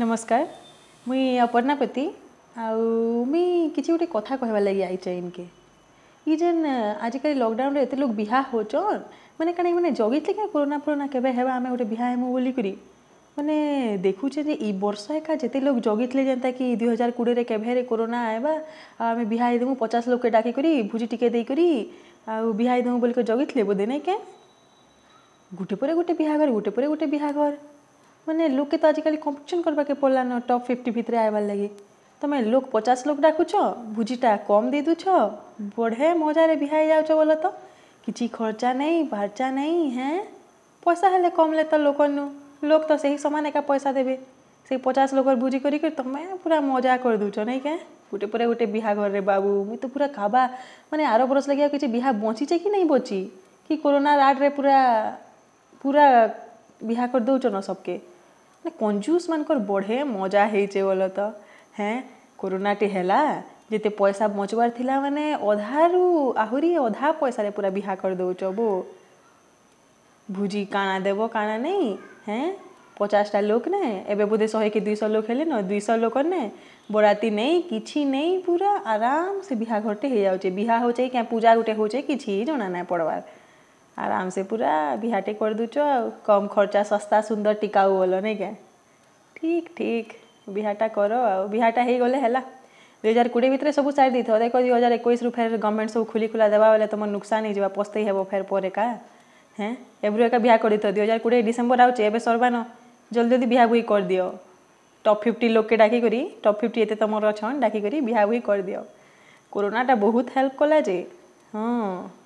नमस्कार मुई अपर्णापति आई कि गोटे कथा कहवा लगी आई चाहे इनके येन आजिकल लकडाउन एत लोग बिहा हो मैंने कहीं मैंने जगी थे क्या कोरोना फोरोना के आम गोटे बहामु बोल करी मैंने देखुचे यर्ष एका जिते लोग जगी थे जेनता कि दुई हजार कोड़े केवे कोरोना आएगा आम बहाईदेमु पचास लोक के डाक भोज टिके आईदेमु बोल जगी थे बोधे ना क्या गोटेपर गोटे बिहाघर गोटेपर गोटे बिहाघर ମାନେ ଲୋକେ ତ ଆଜିକାଲି କମ୍ପିଟିସନ୍ କରବାକେ ପଡ଼ଲାନ ଟପ୍ ଫିଫ୍ଟି ଭିତରେ ଆଇବାର୍ ଲାଗି ତମେ ଲୋକ ପଚାଶ ଲୋକ ଡାକୁଛ ଭୁଜିଟା କମ୍ ଦେଇ ଦେଉଛ ବଢ଼େ ମଜାରେ ବିହା ହେଇଯାଉଛ ବୋଲ ତ କିଛି ଖର୍ଚ୍ଚା ନାହିଁ ବାହାର୍ଚା ନାହିଁ ହେଁ ପଇସା ହେଲେ କମ୍ଲେ ତ ଲୋକ ନୁ ଲୋକ ତ ସେହି ସମାନ ଏକା ପଇସା ଦେବେ ସେଇ ପଚାଶ ଲୋକର ଭୁଜି କରିକି ତମେ ପୁରା ମଜା କରିଦେଉଛ ନାଇଁ କାଏଁ ଗୋଟେ ପରେ ଗୋଟେ ବିହା ଘରରେ ବାବୁ ମୁଇଁ ତ ପୁରା ଖାବା ମାନେ ଆର ବରଷ ଲାଗି ଆଉ କିଛି ବିହା ବଞ୍ଚିଛେ କି ନାଇଁ ବଞ୍ଚି କି କରୋନା ରାଡ଼ରେ ପୁରା ପୁରା ବିହା କରିଦେଉଛନ ସବକେ ମାନେ କଞ୍ଜୁସ୍ମାନଙ୍କର ବଢ଼େ ମଜା ହେଇଛେ ବୋଲ ତ ହେଁ କରୋନାଟେ ହେଲା ଯେତେ ପଇସା ବଞ୍ଚିବାର ଥିଲା ମାନେ ଅଧାରୁ ଆହୁରି ଅଧା ପଇସାରେ ପୁରା ବିହା କରିଦେଉଛ ବୋ ଭୁଜି କାଣା ଦେବ କାଣା ନାଇଁ ହେଁ ପଚାଶଟା ଲୋକ ନେ ଏବେ ବୋଧେ ଶହେ କି ଦୁଇଶହ ଲୋକ ହେଲେ ନ ଦୁଇଶହ ଲୋକ ନେ ବରାତି ନେଇ କିଛି ନେଇ ପୁରା ଆରାମସେ ବିହା ଘରଟେ ହେଇଯାଉଛେ ବିହା ହଉଛେ କାଁ ପୂଜା ଗୋଟେ ହଉଛେ କିଛି ଜଣା ନାଇଁ ପଡ଼ବାର୍ आराम से पूरा बिहाटे कर दूच कम खर्चा सस्ता सुंदर टिकाऊ बोल नहीं क्या ठीक ठीक बिहाटा कर आहाटा हो गले है दुई हजार कोड़े भितर सब सारी देथ देख दुई हजार एक फेर गवर्नमेंट सब खुली खुला देवा बोले तुम नुकसान हो पस्त हो फेर पर एका एब्रु एक बिहार कर दुई हजार कोड़े डिसेम्बर आउे एवं जल्दी जल्दी बिहा बुही कर दियो टप फिफ्टी लोक के डाक टप फिफ्टी एत तुम अच्छा डाक करी बिहा बुही कर दियो कोरोनाटा बहुत हेल्प कला जे हाँ